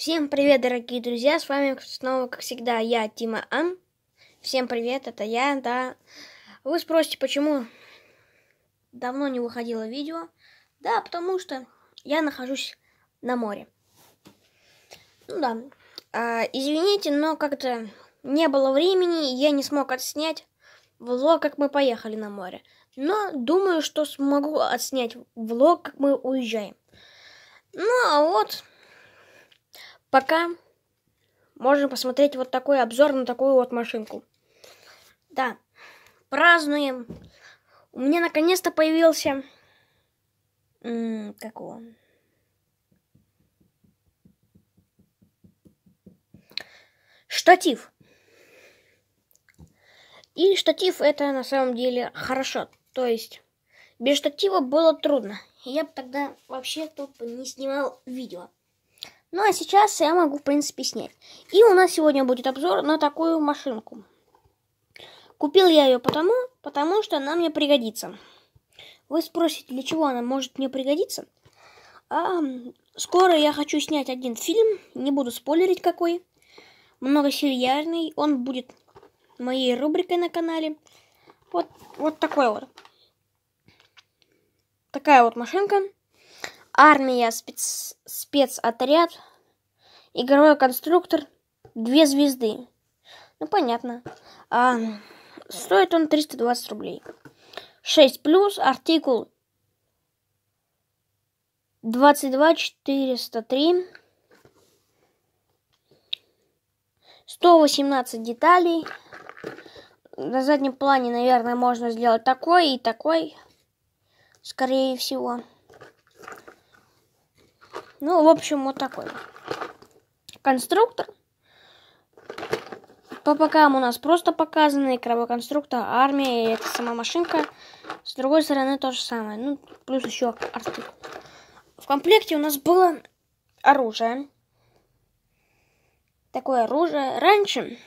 Всем привет, дорогие друзья! С вами снова, как всегда, я, Тима Ан. Всем привет, это я, да. Вы спросите, почему давно не выходило видео? Да, потому что я нахожусь на море. Ну да, а, извините, но как-то не было времени, я не смог отснять влог, как мы поехали на море. Но думаю, что смогу отснять влог, как мы уезжаем. Ну а вот Пока можем посмотреть вот такой обзор на такую вот машинку. Да, празднуем. У меня наконец-то появился... как его? Штатив. И штатив это на самом деле хорошо. То есть без штатива было трудно. Я бы тогда вообще тут не снимал видео. Ну а сейчас я могу, в принципе, снять. И у нас сегодня будет обзор на такую машинку. Купил я ее потому, потому что она мне пригодится. Вы спросите, для чего она может мне пригодиться? А, скоро я хочу снять один фильм, не буду спойлерить какой. Многосерийный, он будет моей рубрикой на канале. Вот, вот такой вот. Такая вот машинка армия, спец... спецотряд, игровой конструктор, две звезды. Ну, понятно. А, стоит он 320 рублей. 6 плюс, артикул 22 403. 118 деталей. На заднем плане, наверное, можно сделать такой и такой. Скорее всего. Ну, в общем, вот такой конструктор. По бокам у нас просто показаны конструктор армия и это сама машинка. С другой стороны то же самое. Ну, плюс еще арты. В комплекте у нас было оружие. Такое оружие. Раньше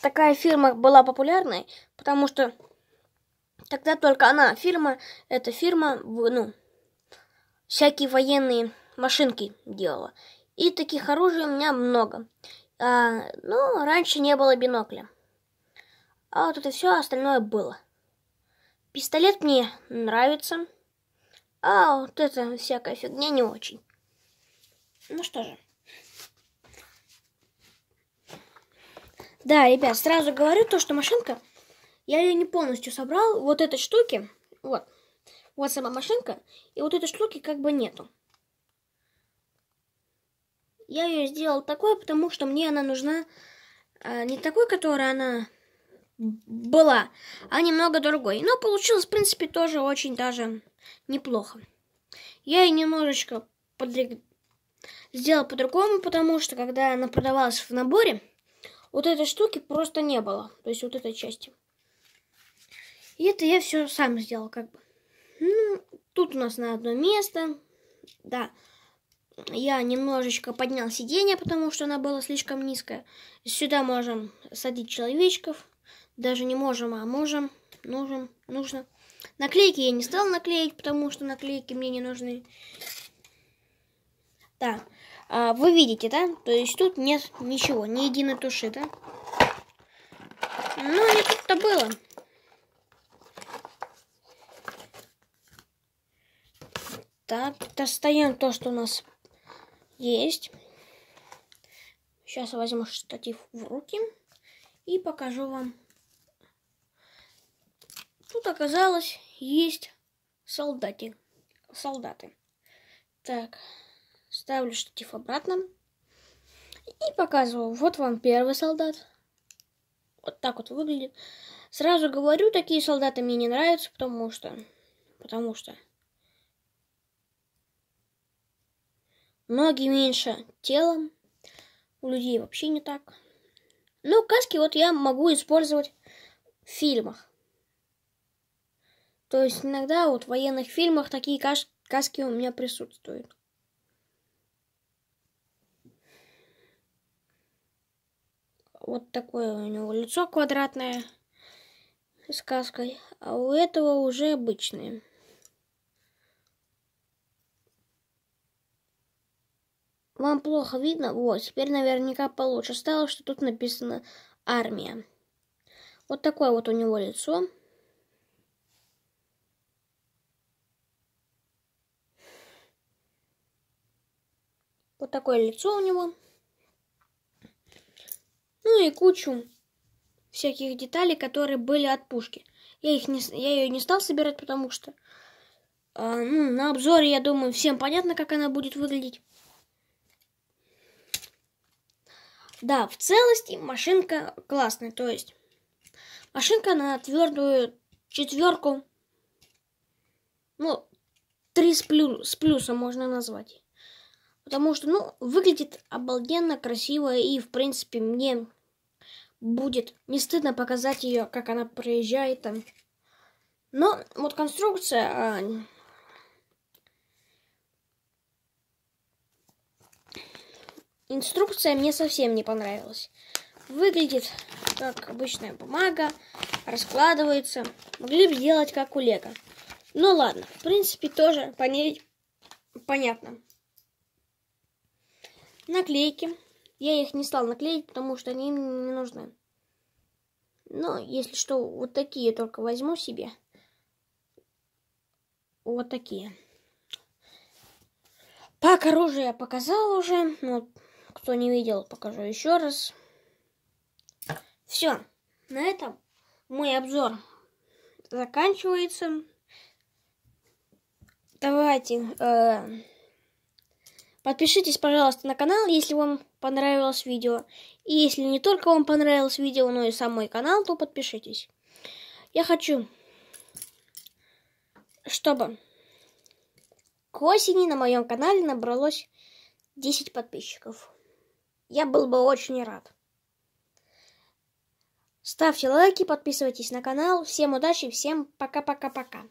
такая фирма была популярной, потому что тогда только она, фирма, эта фирма, ну, всякие военные машинки делала. И таких оружий у меня много. А, ну, раньше не было бинокля. А вот это все остальное было. Пистолет мне нравится. А вот это всякая фигня не очень. Ну что же. Да, ребят, сразу говорю то, что машинка, я ее не полностью собрал. Вот этой штуки, вот, вот сама машинка, и вот этой штуки как бы нету. Я ее сделал такой, потому что мне она нужна э, не такой, которая она была, а немного другой. Но получилось, в принципе, тоже очень даже неплохо. Я ее немножечко подриг... сделал по-другому, потому что когда она продавалась в наборе, вот этой штуки просто не было. То есть вот этой части. И это я все сам сделал, как бы. Ну, тут у нас на одно место. Да я немножечко поднял сиденье, потому что она была слишком низкая. Сюда можем садить человечков. Даже не можем, а можем. Нужен, нужно. Наклейки я не стал наклеить, потому что наклейки мне не нужны. Да. А, вы видите, да? То есть тут нет ничего, ни единой туши, да? Ну, не тут-то было. Так, достаем то, что у нас есть. Сейчас возьму штатив в руки и покажу вам. Тут оказалось есть солдаты. Солдаты. Так, ставлю штатив обратно. И показываю. Вот вам первый солдат. Вот так вот выглядит. Сразу говорю, такие солдаты мне не нравятся, потому что... Потому что... Ноги меньше телом. У людей вообще не так. Ну, каски вот я могу использовать в фильмах. То есть иногда вот в военных фильмах такие кас каски у меня присутствуют. Вот такое у него лицо квадратное с каской, а у этого уже обычное. Вам плохо видно? Вот, теперь наверняка получше стало, что тут написано «Армия». Вот такое вот у него лицо. Вот такое лицо у него. Ну и кучу всяких деталей, которые были от пушки. Я, их не, я ее не стал собирать, потому что э, ну, на обзоре, я думаю, всем понятно, как она будет выглядеть. Да, в целости машинка классная. То есть машинка на твердую четверку. Ну, три с, плю, с плюсом можно назвать. Потому что, ну, выглядит обалденно, красиво. И, в принципе, мне будет не стыдно показать ее, как она проезжает там. Но вот конструкция а, Инструкция мне совсем не понравилась. Выглядит как обычная бумага, раскладывается. Могли бы сделать как у Лего. Ну ладно, в принципе тоже по ней понятно. Наклейки. Я их не стал наклеить, потому что они мне не нужны. Но если что, вот такие только возьму себе. Вот такие. Так, оружие я показал уже. Вот, кто не видел, покажу еще раз. Все, на этом мой обзор заканчивается. Давайте, э, подпишитесь, пожалуйста, на канал, если вам понравилось видео. И если не только вам понравилось видео, но и сам мой канал, то подпишитесь. Я хочу, чтобы к осени на моем канале набралось 10 подписчиков. Я был бы очень рад. Ставьте лайки, подписывайтесь на канал. Всем удачи, всем пока-пока-пока.